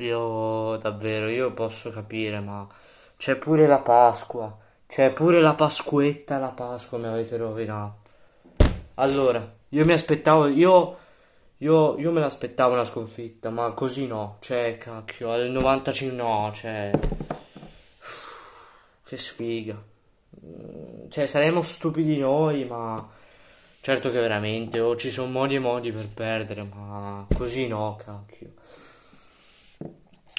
Io davvero, io posso capire, ma c'è pure la Pasqua. C'è pure la Pasquetta, la Pasqua mi avete rovinato. Allora, io mi aspettavo, io, io, io me l'aspettavo una sconfitta, ma così no. Cioè, cacchio, al 95 no, cioè... Che sfiga. Mm, cioè, saremmo stupidi noi, ma... Certo che veramente, o oh, ci sono modi e modi per perdere, ma così no, cacchio.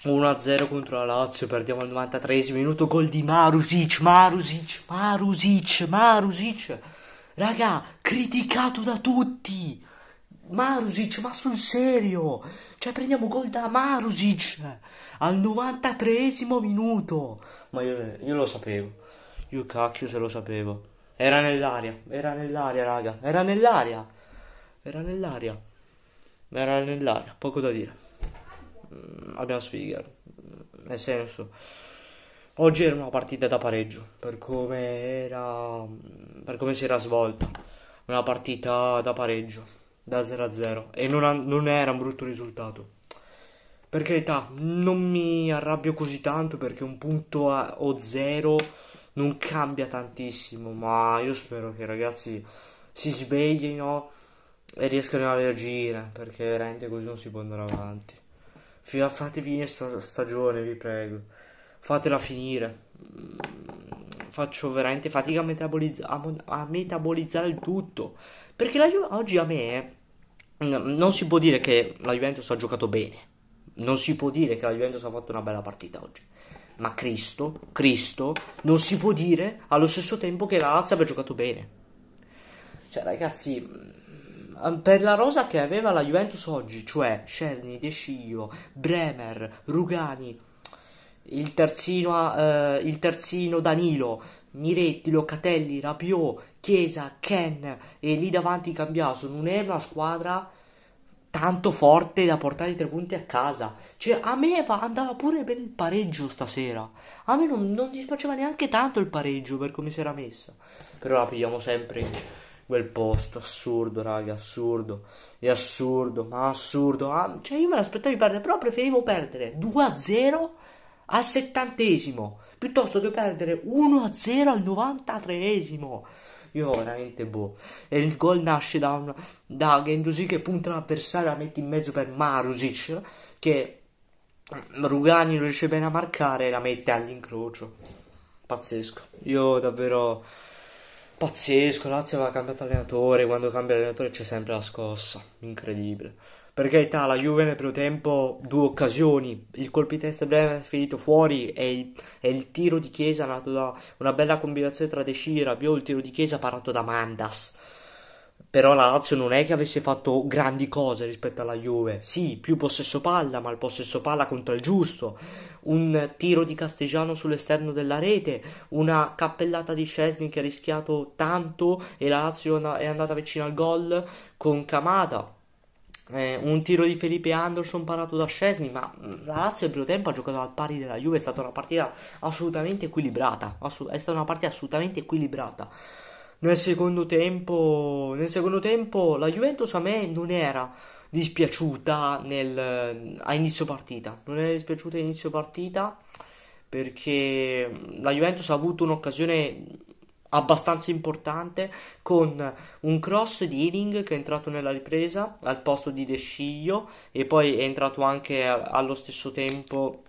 1-0 contro la Lazio, perdiamo al 93 minuto, gol di Marusic, Marusic, Marusic, Marusic. Raga, criticato da tutti. Marusic, ma sul serio? Cioè prendiamo gol da Marusic al 93 minuto. Ma io, io lo sapevo. Io cacchio se lo sapevo. Era nell'aria, era nell'aria, raga, era nell'aria. Era nell'aria. Era nell'aria, poco da dire abbiamo sfiga. Nel senso, oggi era una partita da pareggio, per come, era, per come si era svolta. Una partita da pareggio, da 0 a 0. E non, non era un brutto risultato. Per carità, non mi arrabbio così tanto perché un punto a, o zero non cambia tantissimo, ma io spero che i ragazzi si sveglino e riescano a reagire perché veramente così non si può andare avanti fatevi finire sta stagione, vi prego. Fatela finire. Mm, faccio veramente fatica a, metabolizz a, a metabolizzare il tutto. Perché la Ju- oggi a me eh, non si può dire che la Juventus ha giocato bene. Non si può dire che la Juventus ha fatto una bella partita oggi. Ma Cristo, Cristo, non si può dire allo stesso tempo che la Lazio abbia giocato bene. Cioè, ragazzi, mm, Ehm, per la rosa che aveva la Juventus oggi, cioè Scesni, De Scio, Bremer, Rugani, il terzino, eh, il terzino Danilo, Miretti, Locatelli, Rabiot, Chiesa, Ken e lì davanti Cambiaso, non era una squadra tanto forte da portare i tre punti a casa. Cioè, a me va, andava pure bene il pareggio stasera. A me non, non dispiaceva neanche tanto il pareggio per come si era messa. Però la pigliamo sempre quel posto, assurdo, raga, assurdo, è assurdo, ma assurdo, ah, cioè io me l'aspettavo di perdere, però preferivo perdere 2-0 al settantesimo, piuttosto che perdere 1-0 al 93esimo, io veramente boh, e il gol nasce da, una, da Gendusi che punta l'avversario, la mette in mezzo per Marusic, che Rugani riesce bene a marcare e la mette all'incrocio, pazzesco, io davvero pazzesco, Lazio aveva cambiato allenatore, quando cambia allenatore c'è sempre la scossa, incredibile. Perché Per carità, la Juve nel primo tempo due occasioni, il colpo di testa breve è finito fuori e il, e il, tiro di chiesa nato da una bella combinazione tra De Scira, più il tiro di chiesa parato da Mandas. Però la Lazio non è che avesse fatto grandi cose rispetto alla Juve. Sì, più possesso palla, ma il possesso palla contro il giusto. Un tiro di Castigiano sull'esterno della rete, una cappellata di Scesni che ha rischiato tanto e la Lazio è andata vicino al gol con Camata. Eh, un tiro di Felipe Anderson parato da Scesni, ma mm, la Lazio nel primo tempo ha giocato al pari della Juve, è stata una partita assolutamente equilibrata, assu- è stata una partita assolutamente equilibrata. Nel secondo tempo, nel secondo tempo la Juventus a me non era dispiaciuta nel, a inizio partita. Non era dispiaciuta a inizio partita perché la Juventus ha avuto un'occasione abbastanza importante con un cross di Ealing che è entrato nella ripresa al posto di De Sciglio e poi è entrato anche allo stesso tempo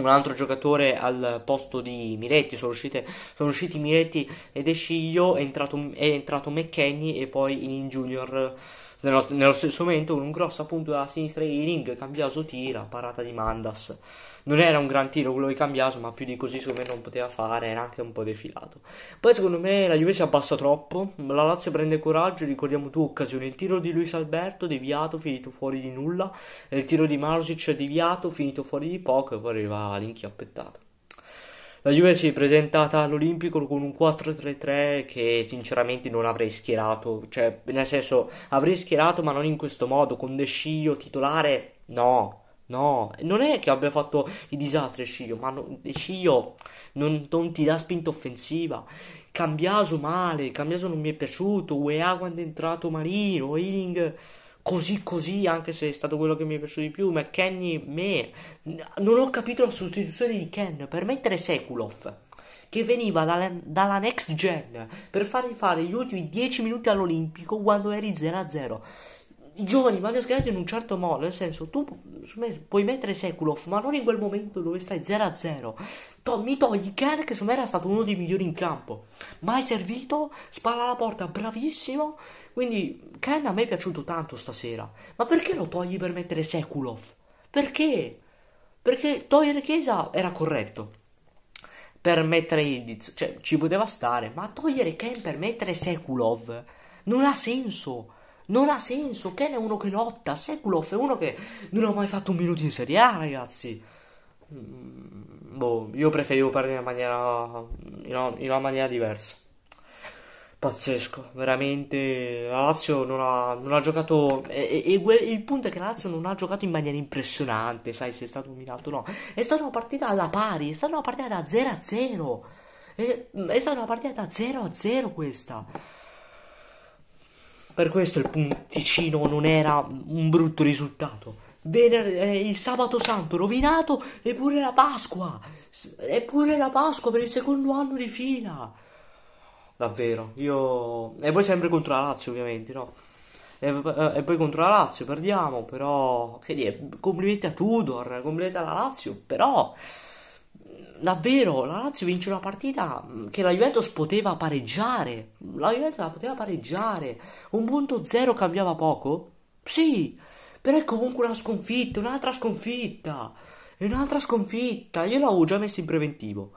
un altro giocatore al posto di Miretti. Sono, uscite, sono usciti Miretti ed Esciglio, è entrato, è entrato McKenny e poi in Junior nello, nello stesso momento un grosso appunto dalla sinistra di Ring, Cambiaso tira, parata di Mandas. Non era un gran tiro quello di Cambiaso, ma più di così secondo me non poteva fare, era anche un po' defilato. Poi secondo me la Juve si abbassa troppo, la Lazio prende coraggio, ricordiamo due occasioni, il tiro di Luis Alberto deviato, finito fuori di nulla, e il tiro di Marusic deviato, finito fuori di poco e poi arriva l'inchiappettata. La Juve si è presentata all'Olimpico con un 4-3-3 che sinceramente non avrei schierato, cioè nel senso avrei schierato ma non in questo modo, con De Scio titolare no. No, non è che abbia fatto i disastri Scio, ma no, Scio non, non, ti dà spinta offensiva. Cambiaso male, Cambiaso non mi è piaciuto, UEA quando è entrato Marino, Ealing così così, anche se è stato quello che mi è piaciuto di più, ma Kenny me. Non ho capito la sostituzione di Ken per mettere Sekulov, che veniva dalla, dalla next gen, per fargli fare gli ultimi 10 minuti all'Olimpico quando eri 0-0. I giovani vanno schierati in un certo modo, nel senso, tu puoi mettere Sekulov, ma non in quel momento dove stai 0-0. To- mi togli Ken, che su me era stato uno dei migliori in campo. Mai servito, spalla alla porta, bravissimo quindi Ken a me è piaciuto tanto stasera. Ma perché lo togli per mettere Sekulov? Perché? Perché togliere Chiesa era corretto per mettere Indiz, cioè ci poteva stare, ma togliere Ken per mettere Sekulov non ha senso. Non ha senso, Ken è uno che lotta, Sekulov è uno che non ha mai fatto un minuto in Serie A, ragazzi. Mm, boh, io preferivo parlare in una maniera, in una, in una maniera diversa. Pazzesco, veramente. La Lazio non ha, non ha giocato. E, e, e, il punto è che la Lazio non ha giocato in maniera impressionante, sai, se è stato dominato o no. È stata una partita alla pari, è stata una partita da 0 a 0. È, è stata una partita da 0 a 0 questa. Per questo il punticino non era un brutto risultato. Vener- eh, il sabato santo rovinato, eppure la Pasqua. Eppure la Pasqua per il secondo anno di fila. Davvero. Io... E poi sempre contro la Lazio, ovviamente, no? E, e poi contro la Lazio perdiamo, però... Che dire, complimenti a Tudor, complimenti alla Lazio, però... Davvero, la Lazio vince una partita che la Juventus poteva pareggiare. La Juventus la poteva pareggiare. Un punto zero cambiava poco? Sì, però è comunque una sconfitta, un'altra sconfitta. E un'altra sconfitta. Io l'avevo già messa in preventivo.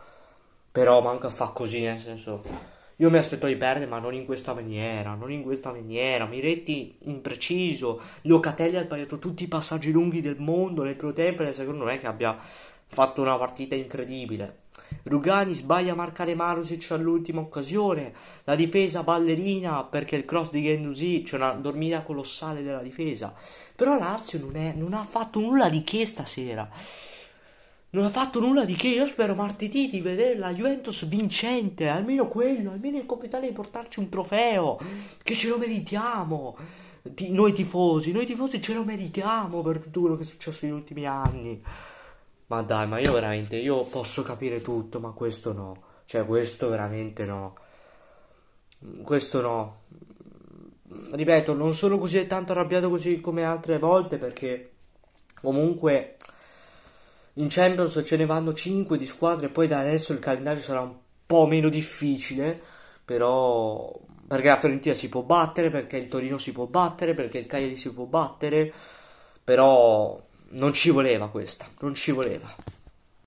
Però manca fa così, nel senso... Io mi aspetto di perdere, ma non in questa maniera, non in questa maniera. Miretti impreciso, Locatelli ha sbagliato tutti i passaggi lunghi del mondo nel primo tempo e secondo me che abbia fatto una partita incredibile. Rugani sbaglia a marcare Marusic all'ultima occasione, la difesa ballerina perché il cross di Gendusi c'è una dormita colossale della difesa. Però Lazio non, è, non ha fatto nulla di che stasera non ha fatto nulla di che. Io spero martedì di vedere la Juventus vincente, almeno quello, almeno il capitale di portarci un trofeo, che ce lo meritiamo. Di, noi tifosi, noi tifosi ce lo meritiamo per tutto quello che è successo negli ultimi anni. Ma dai, ma io veramente, io posso capire tutto, ma questo no. Cioè, questo veramente no. Questo no. Ripeto, non sono così tanto arrabbiato così come altre volte perché comunque in Champions ce ne vanno 5 di squadre, poi da adesso il calendario sarà un po' meno difficile, però perché la Fiorentina si può battere, perché il Torino si può battere, perché il Cagliari si può battere, però non ci voleva questa, non ci voleva.